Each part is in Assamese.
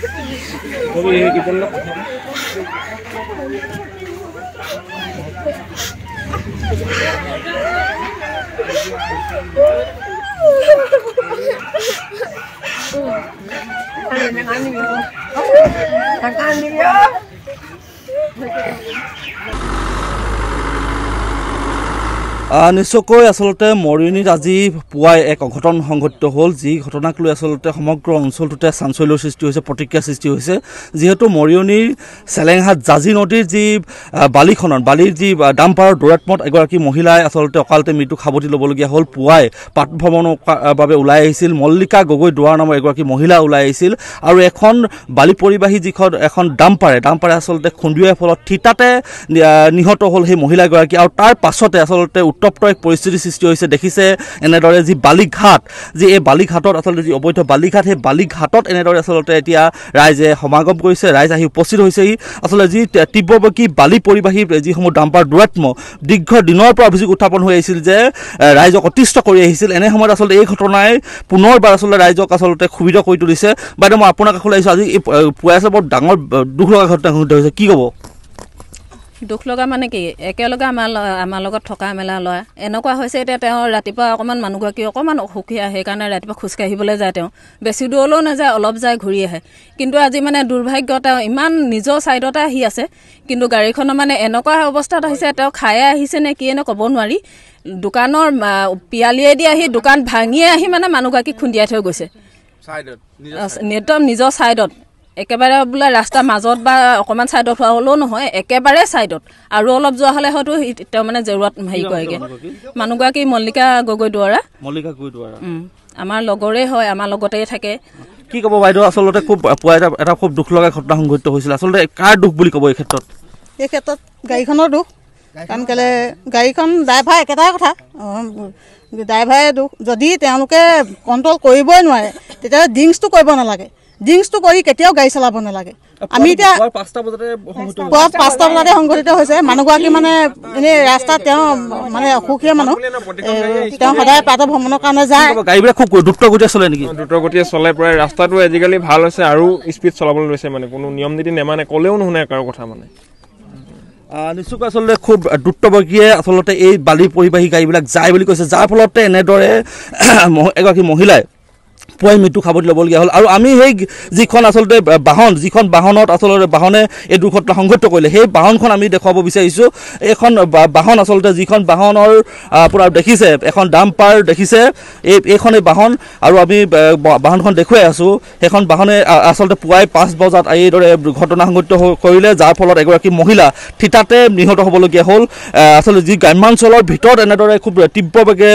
Kami kita nak. Kanan yang anjing. Kanan anjing ya. নিশ্চয়কৈ আচলতে মৰিয়নীত আজি পুৱাই এক অঘটন সংঘটিত হ'ল যি ঘটনাক লৈ আচলতে সমগ্ৰ অঞ্চলটোতে চাঞ্চল্যৰ সৃষ্টি হৈছে প্ৰতিক্ৰিয়া সৃষ্টি হৈছে যিহেতু মৰিয়নীৰ চেলেংহাট জাজি নদীৰ যি বালিখনত বালিৰ যি ডাম্পাৰৰ দৌৰাত্মত এগৰাকী মহিলাই আচলতে অকালতে মৃত্যু সাৱটি ল'বলগীয়া হ'ল পুৱাই পাঠ ভ্ৰমণৰ বাবে ওলাই আহিছিল মল্লিকা গগৈ দুৱাৰ নামৰ এগৰাকী মহিলা ওলাই আহিছিল আৰু এখন বালি পৰিবাহী যিখন এখন ডাম্পাৰে ডাম্পাৰে আচলতে খুন্দুৱাই ফলত থিতাতে নিহত হ'ল সেই মহিলাগৰাকী আৰু তাৰ পাছতে আচলতে উত্তপ্ত এক পৰিস্থিতি সৃষ্টি হৈছে দেখিছে এনেদৰে যি বালিঘাট যি এই বালিঘাটত আচলতে যি অবৈধ বালিঘাট সেই বালিঘাটত এনেদৰে আচলতে এতিয়া ৰাইজে সমাগম কৰিছে ৰাইজ আহি উপস্থিত হৈছেহি আচলতে যি তীব্ৰবেগী বালি পৰিবাহী যিসমূহ ডাম্পাৰ দূৰাত্ম দীৰ্ঘ দিনৰ পৰা অভিযোগ উত্থাপন হৈ আহিছিল যে ৰাইজক অতিষ্ঠ কৰি আহিছিল এনে সময়ত আচলতে এই ঘটনাই পুনৰবাৰ আচলতে ৰাইজক আচলতে সুবিধ কৰি তুলিছে বাইদেউ মই আপোনাক কাষলৈ আহিছোঁ আজি পুৱাই আচলতে বৰ ডাঙৰ দুখ লগা ঘটনা ঘটিত হৈছে কি ক'ব দুখ লগা মানে কি একেলগে আমাৰ আমাৰ লগত থকা মেলা লয় এনেকুৱা হৈছে এতিয়া তেওঁ ৰাতিপুৱা অকণমান মানুহগৰাকী অকণমান অসুখীয়া সেইকাৰণে ৰাতিপুৱা খোজকাঢ়িবলৈ যায় তেওঁ বেছি দূৰলৈও নাযায় অলপ যায় ঘূৰি আহে কিন্তু আজি মানে দুৰ্ভাগ্য তেওঁ ইমান নিজৰ ছাইডতে আহি আছে কিন্তু গাড়ীখনৰ মানে এনেকুৱা অৱস্থাত আহিছে তেওঁ খায়ে আহিছে নে কিয়েনে ক'ব নোৱাৰি দোকানৰ পিয়ালিয়েদি আহি দোকান ভাঙিয়ে আহি মানে মানুহগৰাকীক খুন্দিয়াই থৈ গৈছে একদম নিজৰ ছাইডত একেবাৰে বোলে ৰাস্তাৰ মাজত বা অকণমান ছাইডত হোৱা হ'লেও নহয় একেবাৰে ছাইডত আৰু অলপ যোৱা হ'লে হয়তো তেওঁ মানে জেওৰাত হেৰি কৰেগৈ মানুহগৰাকী মল্লিকা গগৈ দুৱাৰা মল্লিকা গগৈ দুৱাৰা আমাৰ লগৰে হয় আমাৰ লগতেই থাকে কি ক'ব বাইদেউ আচলতে খুব পুৱা এটা এটা খুব দুখ লগা ঘটনা সংঘটিত হৈছিল আচলতে কাৰ দুখ বুলি ক'ব এই ক্ষেত্ৰত এই ক্ষেত্ৰত গাড়ীখনৰ দুখ কাৰণ কেলৈ গাড়ীখন ড্ৰাইভাৰ একেটাই কথা ড্ৰাইভাৰে দুখ যদি তেওঁলোকে কণ্ট্ৰল কৰিবই নোৱাৰে তেতিয়া ড্ৰিংকছটো কৰিব নালাগে ড্ৰিংকছটো কৰি কেতিয়াও গাড়ী চলাব নালাগে আমি এতিয়া পুৱা পাঁচটা বজাতে সংঘটিত হৈছে মানুহগৰাকী মানে এনেই ৰাস্তাত তেওঁ মানে অসুখীয়া মানুহ তেওঁ সদায় পাত ভ্ৰমণৰ কাৰণে যায় গাড়ীবিলাক খুব দ্ৰুতগতিয়ে চলে নেকি দ্ৰুতগতিয়ে চলে প্ৰায় ৰাস্তাটো আজিকালি ভাল হৈছে আৰু স্পীড চলাবলৈ লৈছে মানে কোনো নিয়ম নীতি নেমানে ক'লেও নুশুনে কাৰো কথা মানে নিশ্চয়কৈ আচলতে খুব দ্ৰুতবৰ্গীয়ে আচলতে এই বালি পৰিবাহী গাড়ীবিলাক যায় বুলি কৈছে যাৰ ফলতে এনেদৰে এগৰাকী মহিলাই পুৱাই মৃত্যু খাবলৈ ল'বলগীয়া হ'ল আৰু আমি সেই যিখন আচলতে বাহন যিখন বাহনত আচলতে বাহনে এই দুৰ্ঘটনা সংঘটিত কৰিলে সেই বাহনখন আমি দেখুৱাব বিচাৰিছোঁ এইখন বাহন আচলতে যিখন বাহনৰ আপোনাৰ দেখিছে এখন ডাম্পাৰ দেখিছে এই এইখন এই বাহন আৰু আমি বাহনখন দেখুৱাই আছোঁ সেইখন বাহনে আচলতে পুৱাই পাঁচ বজাত এইদৰে ঘটনা সংঘটিত কৰিলে যাৰ ফলত এগৰাকী মহিলা থিতাতে নিহত হ'বলগীয়া হ'ল আচলতে যি গ্ৰাম্যাঞ্চলৰ ভিতৰত এনেদৰে খুব তীব্ৰবেগে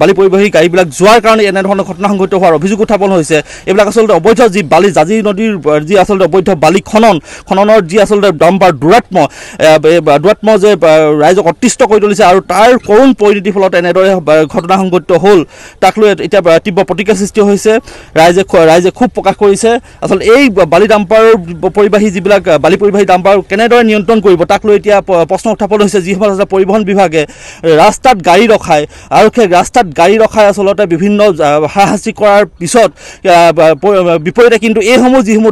বালি পৰিবাহী গাড়ীবিলাক যোৱাৰ কাৰণে এনেধৰণৰ ঘটনা সংঘটিত হোৱাৰ অভিযোগ উত্থাপন হৈছে এইবিলাক আচলতে অবৈধ যি বালি জাজি নদীৰ যি আচলতে অবৈধ বালি খনন খননৰ যি আচলতে দম্বাৰ দূৰাত্ম দূৰাত্ম যে ৰাইজক অতিষ্ঠ কৰি তুলিছে আৰু তাৰ কৰুণ পৰিণতিৰ ফলত এনেদৰে ঘটনা সংঘটিত হ'ল তাক লৈ এতিয়া তীব্ৰ প্ৰতিক্ৰিয়া সৃষ্টি হৈছে ৰাইজে ৰাইজে ক্ষোভ প্ৰকাশ কৰিছে আচলতে এই বালি ডাম্পাৰৰ পৰিবাহী যিবিলাক বালি পৰিবাহী ডাম্পাৰ কেনেদৰে নিয়ন্ত্ৰণ কৰিব তাক লৈ এতিয়া প্ৰশ্ন উত্থাপন হৈছে যিসকল আচলতে পৰিবহণ বিভাগে ৰাস্তাত গাড়ী ৰখায় আৰু সেই ৰাস্তাত গাড়ী ৰখাই আচলতে বিভিন্ন সা সৃষ্টি কৰাৰ পিছত বিপৰীতে কিন্তু এইসমূহ যিসমূহ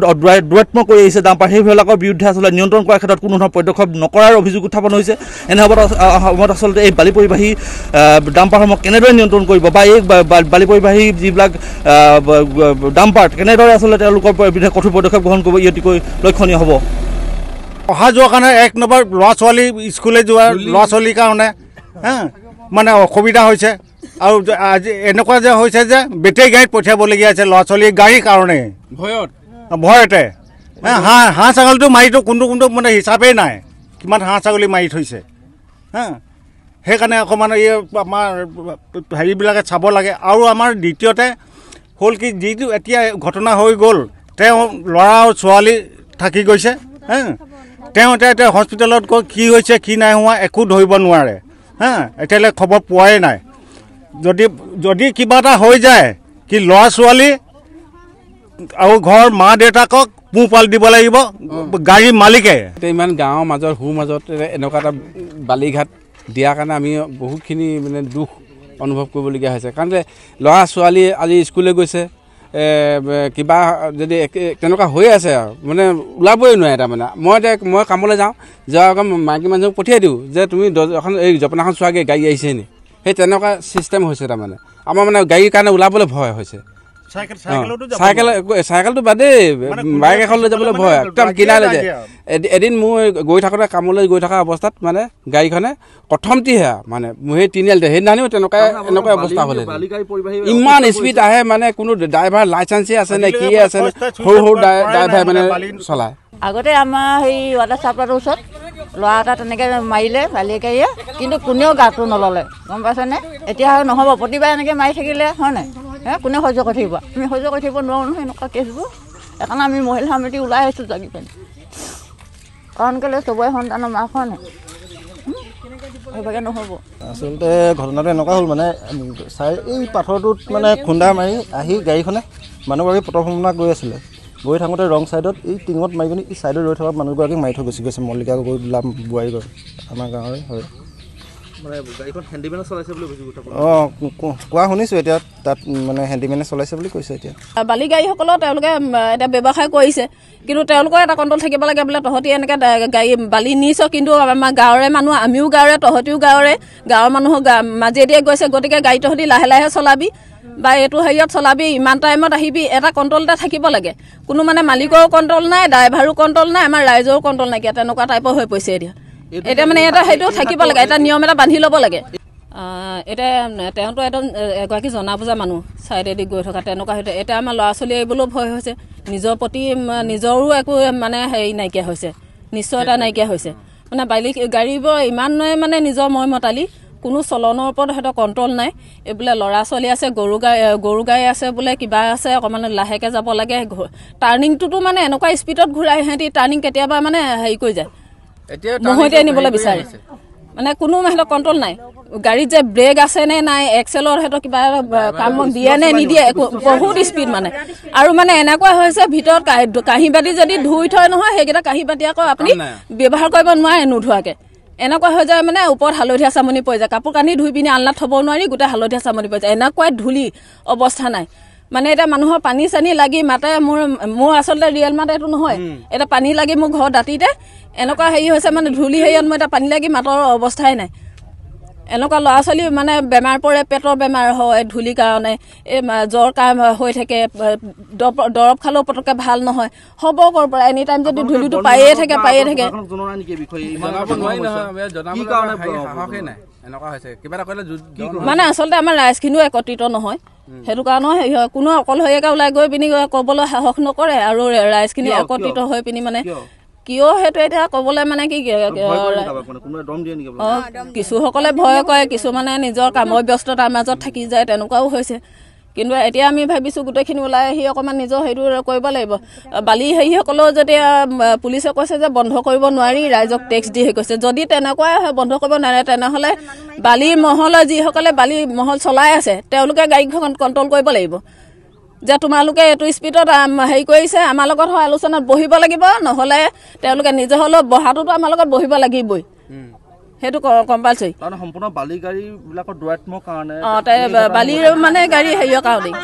দ্বৈত্ম কৰি আহিছে ডাম্পাৰ সেইবিলাকৰ বিৰুদ্ধে আচলতে নিয়ন্ত্ৰণ কৰাৰ ক্ষেত্ৰত কোনো ধৰণৰ পদক্ষেপ নকৰাৰ অভিযোগ উত্থাপন হৈছে এনে সময়ত সময়ত আচলতে এই বালি পৰিবাহী ডাম্পাৰসমূহ কেনেদৰে নিয়ন্ত্ৰণ কৰিব বা এই বালি পৰিবাহী যিবিলাক ডাম্পাৰ কেনেদৰে আচলতে তেওঁলোকৰ বিৰুদ্ধে কঠোৰ পদক্ষেপ গ্ৰহণ কৰিব ই অতিকৈ লক্ষণীয় হ'ব অহা যোৱাৰ কাৰণে এক নম্বৰ ল'ৰা ছোৱালী স্কুললৈ যোৱাৰ ল'ৰা ছোৱালীৰ কাৰণে মানে অসুবিধা হৈছে আৰু আজি এনেকুৱা যে হৈছে যে বেটেৰী গাড়ীত পঠিয়াবলগীয়া হৈছে ল'ৰা ছোৱালী গাড়ীৰ কাৰণে ভয়ত ভয়তে হাঁহ হাঁহ ছাগলীটো মাৰিটো কোনটো কোনটো মানে হিচাপেই নাই কিমান হাঁহ ছাগলী মাৰি থৈছে হা সেইকাৰণে অকণমান এই আমাৰ হেৰিবিলাকে চাব লাগে আৰু আমাৰ দ্বিতীয়তে হ'ল কি যিটো এতিয়া ঘটনা হৈ গ'ল তেওঁ ল'ৰা আৰু ছোৱালী থাকি গৈছে হা তেওঁ এতিয়া এতিয়া হস্পিটেলত গৈ কি হৈছে কি নাই হোৱা একো ধৰিব নোৱাৰে হা এতিয়ালৈকে খবৰ পোৱাই নাই যদি যদি কিবা এটা হৈ যায় কি ল'ৰা ছোৱালী আৰু ঘৰ মা দেউতাকক পোহপাল দিব লাগিব গাড়ী মালিকে ইমান গাঁৱৰ মাজৰ সোঁ মাজত এনেকুৱা এটা বালিঘাট দিয়াৰ কাৰণে আমি বহুতখিনি মানে দুখ অনুভৱ কৰিবলগীয়া হৈছে কাৰণ ল'ৰা ছোৱালী আজি স্কুললৈ গৈছে কিবা যদি তেনেকুৱা হৈ আছে আৰু মানে ওলাবই নোৱাৰে তাৰমানে মই এতিয়া মই কামলৈ যাওঁ যোৱাৰ আগত মাইকী মানুহক পঠিয়াই দিওঁ যে তুমি এখন এই জপনাখন চোৱাগৈ গাড়ী আহিছে নি সেই তেনেকুৱা চিষ্টেম হৈছে তাৰমানে আমাৰ মানে গাড়ীৰ কাৰণে ওলাবলৈ ভয় হৈছে চাইকেল চাইকেলটো বাদেই বাইক এখন লৈ যাবলৈ ভয় একদম কিনাৰে যায় এদিন মই গৈ থাকোঁতে কামলৈ গৈ থকা অৱস্থাত মানে গাড়ীখনে প্ৰথমটিহে মানে মোৰ সেই তিনিআলিতে সেইদিনাখনিও তেনেকুৱা এনেকুৱা অৱস্থা হ'লে ইমান স্পীড আহে মানে কোনো ড্ৰাইভাৰ লাইচেঞ্চেই আছে নে কি আছে সৰু সৰু ড্ৰাইভাৰ মানে চলায় আগতে আমাৰ সেই ৱাটাৰ চাপ্লাইটৰ ওচৰত ল'ৰা এটা তেনেকৈ মাৰিলে বালিকাৰীয়ে কিন্তু কোনেও গাটো নল'লে গম পাইছেনে এতিয়া আৰু নহ'ব প্ৰতিবাৰে এনেকৈ মাৰি থাকিলে হয়নে কোনেও সহ্য কৰি থাকিব আমি সহ্য কৰি থাকিব নোৱাৰোঁ নহয় এনেকুৱা কেছবোৰ সেইকাৰণে আমি মহিলা সমিতি ওলাই আহিছোঁ জাগি পেনি কাৰণ কেলৈ চবৰে সন্তানৰ মাক হয়নে সেইভাগে নহ'ব আচলতে ঘটনাটো এনেকুৱা হ'ল মানে চাই এই পাথৰটোত মানে খুন্দা মাৰি আহি গাড়ীখনে মানুহগৰাকী পটভ্ৰমণা গৈ আছিলে গৈ থাকোঁতে ৰং ছাইডত এই টিঙত মাৰি পিনি এই ছাইডত ৰৈ থকা মানুহগৰাকী মাৰি থৈ গুচি গৈছে মল্লিকা গগৈ লাম বোৱাৰী গৈ আমাৰ গাঁৱৰে হয় বালি গাড়ীসকলেও তেওঁলোকে এতিয়া ব্যৱসায় কৰিছে কিন্তু তেওঁলোকৰ এটা কণ্ট্ৰল থাকিব লাগে বোলে তহঁতি এনেকে গাড়ী বালি নিছ কিন্তু আমাৰ গাঁৱৰে মানুহ আমিও গাঁৱৰে তহঁতিও গাঁৱৰে গাঁৱৰ মানুহৰ মাজেদিয়ে গৈছে গতিকে গাড়ী তহঁতি লাহে লাহে চলাবি বা এইটো হেৰিয়ত চলাবি ইমান টাইমত আহিবি এটা কণ্ট্ৰল এটা থাকিব লাগে কোনো মানে মালিকৰো কণ্ট্ৰল নাই ড্ৰাইভাৰো কণ্ট্ৰল নাই আমাৰ ৰাইজৰো কণ্ট্ৰল নাইকিয়া তেনেকুৱা টাইপৰ হৈ পৰিছে এতিয়া এতিয়া মানে এটা সেইটো থাকিব লাগে এটা নিয়ম এটা বান্ধি ল'ব লাগে এতিয়া তেওঁতো একদম এগৰাকী জনা বুজা মানুহ চাইডেদি গৈ থকা তেনেকুৱা সেইটো এতিয়া আমাৰ ল'ৰা ছোৱালী আহিবলৈও ভয় হৈছে নিজৰ প্ৰতি নিজৰো একো মানে হেৰি নাইকিয়া হৈছে নিশ্চয়তা নাইকিয়া হৈছে মানে বালি গাড়ীবোৰ ইমানে মানে নিজৰ মই মতালি কোনো চলনৰ ওপৰত সিহঁতৰ কণ্ট্ৰল নাই এই বোলে ল'ৰা ছোৱালী আছে গৰু গাই গৰু গাই আছে বোলে কিবা আছে অকণমান লাহেকৈ যাব লাগে টাৰ্ণিংটোতো মানে এনেকুৱা স্পীডত ঘূৰাই সিহঁতি টাৰ্ণিং কেতিয়াবা মানে হেৰি কৰি যায় মহতে নিবলৈ বিচাৰে মানে কোনো সিহঁতৰ কণ্ট্ৰল নাই গাড়ীত যে ব্ৰেক আছে নে নাই এক্সেলৰ সিহঁতৰ কিবা কাম দিয়ে নে নিদিয়ে একো বহুত স্পীড মানে আৰু মানে এনেকুৱা হৈছে ভিতৰত কাঁহী বাতি যদি ধুই থয় নহয় সেইকেইটা কাঁহী বাতি আকৌ আপুনি ব্যৱহাৰ কৰিব নোৱাৰে নোধোৱাকৈ এনেকুৱা হৈ যায় মানে ওপৰত হালধীয়া চামনি পৰি যায় কাপোৰ কানি ধুই পিনি আলনাত থ'ব নোৱাৰি গোটেই হালধীয়া চামনি পৰি যায় এনেকুৱাই ধূলি অৱস্থা নাই মানে এতিয়া মানুহৰ পানী চানী লাগি মাতে মোৰ মোৰ আচলতে ৰিয়েল মাতে এইটো নহয় এতিয়া পানী লাগি মোৰ ঘৰ দাঁতিতে এনেকুৱা হেৰি হৈছে মানে ধূলি হেৰিয়ত মই এতিয়া পানী লাগি মাতৰ অৱস্থাই নাই এনেকুৱা ল'ৰা ছোৱালী মানে বেমাৰ পৰে পেটৰ বেমাৰ হয় ধূলি কাৰণে এই জ্বৰ কাম হৈ থাকে দৰৱ খালেও পটককৈ ভাল নহয় হ'ব ক'ৰ পৰা এনি টাইম যদি ধূলিটো পায়েই থাকে পায়েই থাকে মানে আচলতে আমাৰ ৰাইজখিনিও একত্ৰিত নহয় সেইটো কাৰণে কোনো অকলশৰীয়াকৈ ওলাই গৈ পিনি ক'বলৈ সাহস নকৰে আৰু ৰাইজখিনি একত্ৰিত হৈ পিনি মানে কিয় সেইটো এতিয়া ক'বলৈ মানে কি কিছুসকলে ভয় কৰে কিছুমানে নিজৰ কামৰ ব্যস্ততাৰ মাজত থাকি যায় তেনেকুৱাও হৈছে কিন্তু এতিয়া আমি ভাবিছোঁ গোটেইখিনি ওলাই আহি অকণমান নিজৰ সেইটো কৰিব লাগিব বালি হেৰিসকলেও যদি পুলিচে কৈছে যে বন্ধ কৰিব নোৱাৰি ৰাইজক টেক্স দি হেৰি কৈছে যদি তেনেকুৱাই হয় বন্ধ কৰিব নোৱাৰে তেনেহ'লে বালি মহলৰ যিসকলে বালি মহল চলাই আছে তেওঁলোকে গাড়ীখন কণ্ট্ৰল কৰিব লাগিব যে তোমালোকে এইটো স্পীডত হেৰি কৰিছে আমাৰ লগত হয় আলোচনাত বহিব লাগিব নহ'লে তেওঁলোকে নিজে হ'লেও বহাটোতো আমাৰ লগত বহিব লাগিবই সেইটো কম্পালচৰি সম্পূৰ্ণ বালি অঁ বালিৰ মানে গাড়ী হেৰিয়ৰ কাৰণেই